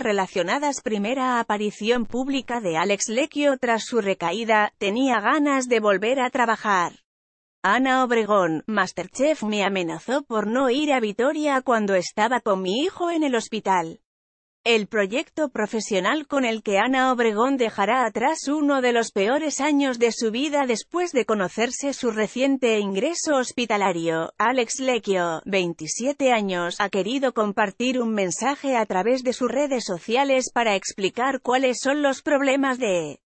relacionadas primera aparición pública de Alex Lecchio tras su recaída, tenía ganas de volver a trabajar. Ana Obregón, Masterchef me amenazó por no ir a Vitoria cuando estaba con mi hijo en el hospital. El proyecto profesional con el que Ana Obregón dejará atrás uno de los peores años de su vida después de conocerse su reciente ingreso hospitalario, Alex Lequio, 27 años, ha querido compartir un mensaje a través de sus redes sociales para explicar cuáles son los problemas de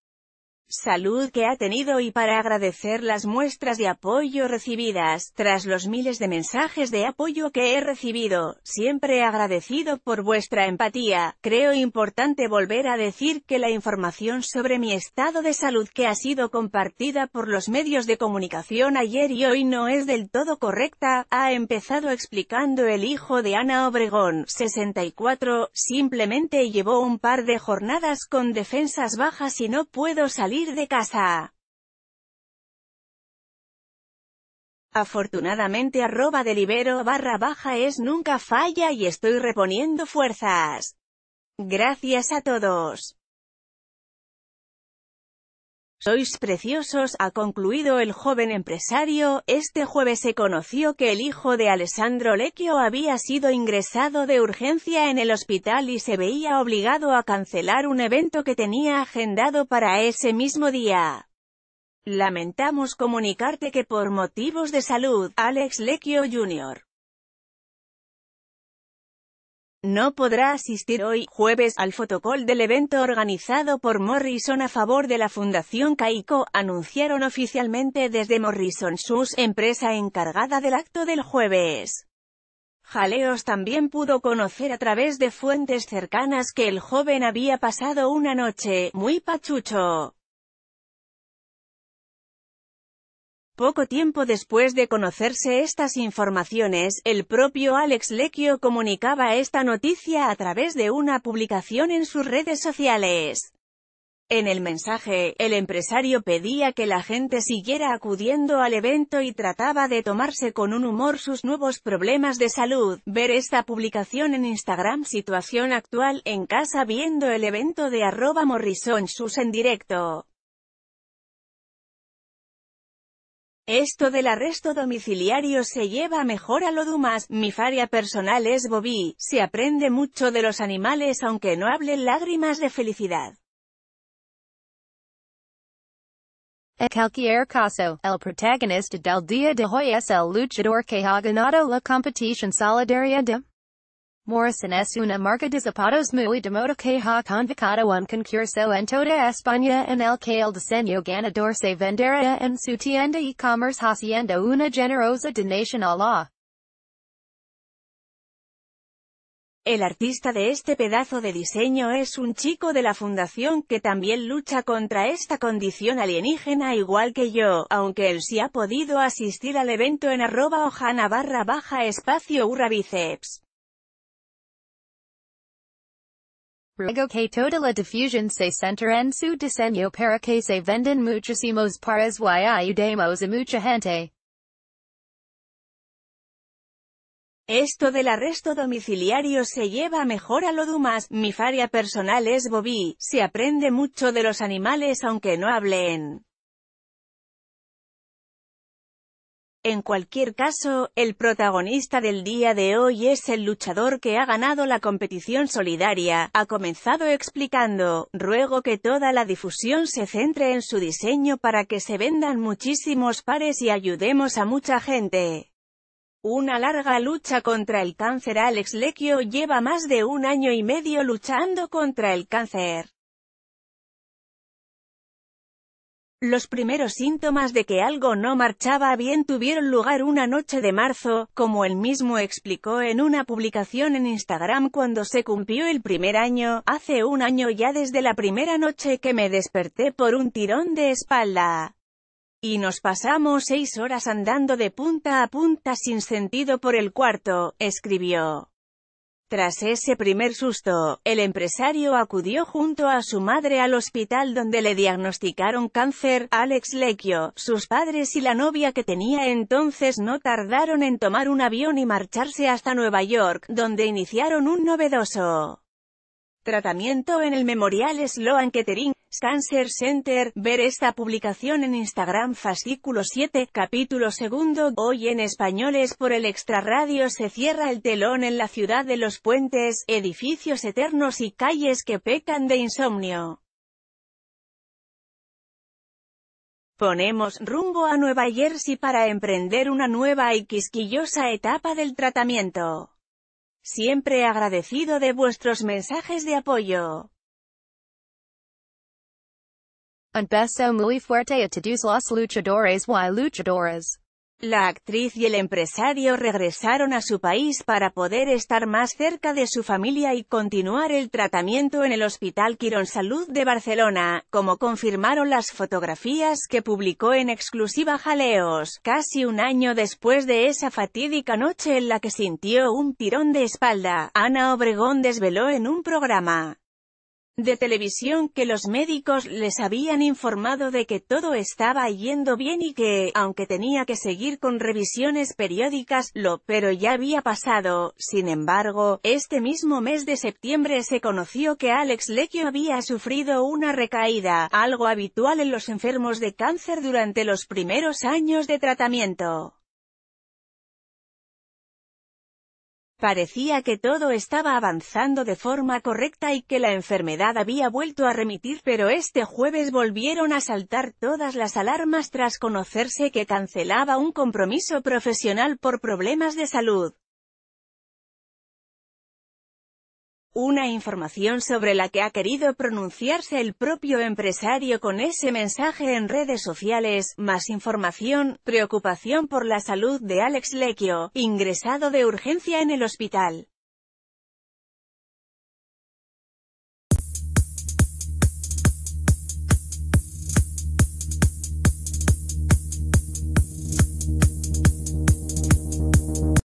salud que ha tenido y para agradecer las muestras de apoyo recibidas, tras los miles de mensajes de apoyo que he recibido, siempre agradecido por vuestra empatía, creo importante volver a decir que la información sobre mi estado de salud que ha sido compartida por los medios de comunicación ayer y hoy no es del todo correcta, ha empezado explicando el hijo de Ana Obregón, 64, simplemente llevó un par de jornadas con defensas bajas y no puedo salir de casa. Afortunadamente arroba delibero barra baja es nunca falla y estoy reponiendo fuerzas. Gracias a todos. Sois preciosos, ha concluido el joven empresario. Este jueves se conoció que el hijo de Alessandro Lecchio había sido ingresado de urgencia en el hospital y se veía obligado a cancelar un evento que tenía agendado para ese mismo día. Lamentamos comunicarte que por motivos de salud, Alex Lecchio Jr no podrá asistir hoy, jueves, al fotocol del evento organizado por Morrison a favor de la Fundación Caico, anunciaron oficialmente desde Morrison Sus, empresa encargada del acto del jueves. Jaleos también pudo conocer a través de fuentes cercanas que el joven había pasado una noche, muy pachucho. Poco tiempo después de conocerse estas informaciones, el propio Alex Lecchio comunicaba esta noticia a través de una publicación en sus redes sociales. En el mensaje, el empresario pedía que la gente siguiera acudiendo al evento y trataba de tomarse con un humor sus nuevos problemas de salud. Ver esta publicación en Instagram Situación actual en casa viendo el evento de arroba Morrison Sus en directo. Esto del arresto domiciliario se lleva mejor a lo Dumas, mi faria personal es Bobby, se aprende mucho de los animales aunque no hablen lágrimas de felicidad. En cualquier caso, el protagonista del día de hoy es el luchador que ha ganado la competición solidaria de Morrison es una marca de zapatos muy de moda que ha convocado un concurso en toda España en el que el diseño ganador se venderá en su tienda e-commerce haciendo una generosa donación a la. El artista de este pedazo de diseño es un chico de la fundación que también lucha contra esta condición alienígena igual que yo, aunque él sí ha podido asistir al evento en arroba ojana barra baja espacio urra bíceps. toda la difusión se en su diseño para que se mucha gente. Esto del arresto domiciliario se lleva mejor a lo Dumas, mi faria personal es Bobby, se aprende mucho de los animales aunque no hablen. En cualquier caso, el protagonista del día de hoy es el luchador que ha ganado la competición solidaria, ha comenzado explicando, ruego que toda la difusión se centre en su diseño para que se vendan muchísimos pares y ayudemos a mucha gente. Una larga lucha contra el cáncer Alex Lecchio lleva más de un año y medio luchando contra el cáncer. Los primeros síntomas de que algo no marchaba bien tuvieron lugar una noche de marzo, como él mismo explicó en una publicación en Instagram cuando se cumplió el primer año, hace un año ya desde la primera noche que me desperté por un tirón de espalda. Y nos pasamos seis horas andando de punta a punta sin sentido por el cuarto, escribió. Tras ese primer susto, el empresario acudió junto a su madre al hospital donde le diagnosticaron cáncer, Alex Lecchio, sus padres y la novia que tenía entonces no tardaron en tomar un avión y marcharse hasta Nueva York, donde iniciaron un novedoso Tratamiento en el Memorial Sloan Kettering Cancer Center. Ver esta publicación en Instagram Fascículo 7, capítulo 2. Hoy en Españoles por el Extrarradio se cierra el telón en la ciudad de los puentes, edificios eternos y calles que pecan de insomnio. Ponemos rumbo a Nueva Jersey para emprender una nueva y quisquillosa etapa del tratamiento. Siempre agradecido de vuestros mensajes de apoyo. Un beso muy fuerte a todos los luchadores y luchadoras. La actriz y el empresario regresaron a su país para poder estar más cerca de su familia y continuar el tratamiento en el Hospital Quirón Salud de Barcelona, como confirmaron las fotografías que publicó en exclusiva Jaleos, casi un año después de esa fatídica noche en la que sintió un tirón de espalda, Ana Obregón desveló en un programa de televisión que los médicos les habían informado de que todo estaba yendo bien y que, aunque tenía que seguir con revisiones periódicas, lo pero ya había pasado. Sin embargo, este mismo mes de septiembre se conoció que Alex Lecchio había sufrido una recaída, algo habitual en los enfermos de cáncer durante los primeros años de tratamiento. Parecía que todo estaba avanzando de forma correcta y que la enfermedad había vuelto a remitir pero este jueves volvieron a saltar todas las alarmas tras conocerse que cancelaba un compromiso profesional por problemas de salud. Una información sobre la que ha querido pronunciarse el propio empresario con ese mensaje en redes sociales, más información, preocupación por la salud de Alex Lecchio, ingresado de urgencia en el hospital.